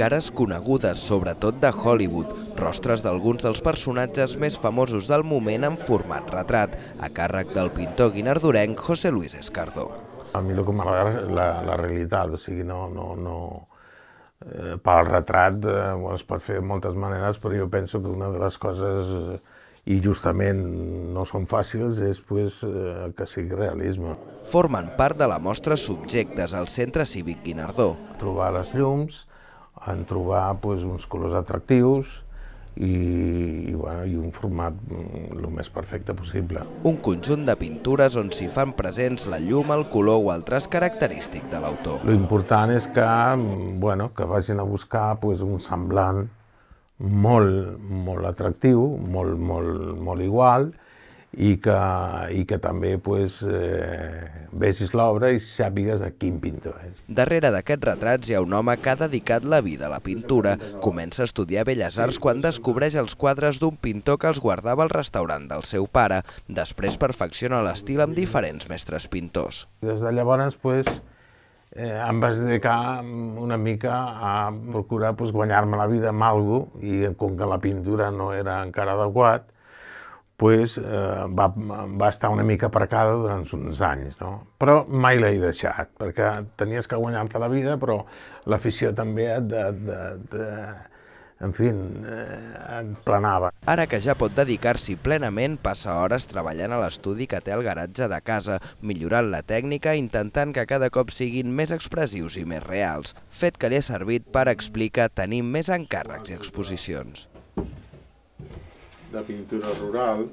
cares conegudes, sobretot de Hollywood, rostres d'alguns dels personatges més famosos del moment en format retrat, a càrrec del pintor guinardorenc José Luis Escardó. A mi el que m'agrada és la, la realitat, o sigui, no, no, no... Eh, pel retrat eh, es pot fer de moltes maneres, però jo penso que una de les coses, i justament no són fàcils, és pues, eh, que sigui realisme. Formen part de la mostra Subjectes al Centre Cívic Guinardó. Trobar les llums, en trobar pues, doncs, uns colors atractius i, i, bueno, i un format el mm, més perfecte possible. Un conjunt de pintures on s'hi fan presents la llum, el color o altres característics de l'autor. Lo important és que, mm, bueno, que vagin a buscar pues, doncs, un semblant molt, molt atractiu, molt, molt, molt igual, i que, i que també pues, eh, vegis l'obra i sàpigues de quin pintor és. Darrere d'aquests retrats hi ha un home que ha dedicat la vida a la pintura. Comença a estudiar Belles Arts quan descobreix els quadres d'un pintor que els guardava al restaurant del seu pare. Després perfecciona l'estil amb diferents mestres pintors. Des de llavors, pues, eh, em vaig dedicar una mica a procurar pues, guanyar-me la vida amb alguna i com que la pintura no era encara adequada, pues, eh, va, va estar una mica aparcada durant uns anys, no? Però mai l'he deixat, perquè tenies que guanyar-te la vida, però l'afició també et, de, de, de, eh, en fi, eh, et planava. Ara que ja pot dedicar-s'hi plenament, passa hores treballant a l'estudi que té el garatge de casa, millorant la tècnica intentant que cada cop siguin més expressius i més reals, fet que li ha servit per, explicar tenir més encàrrecs i exposicions. la pintura rural,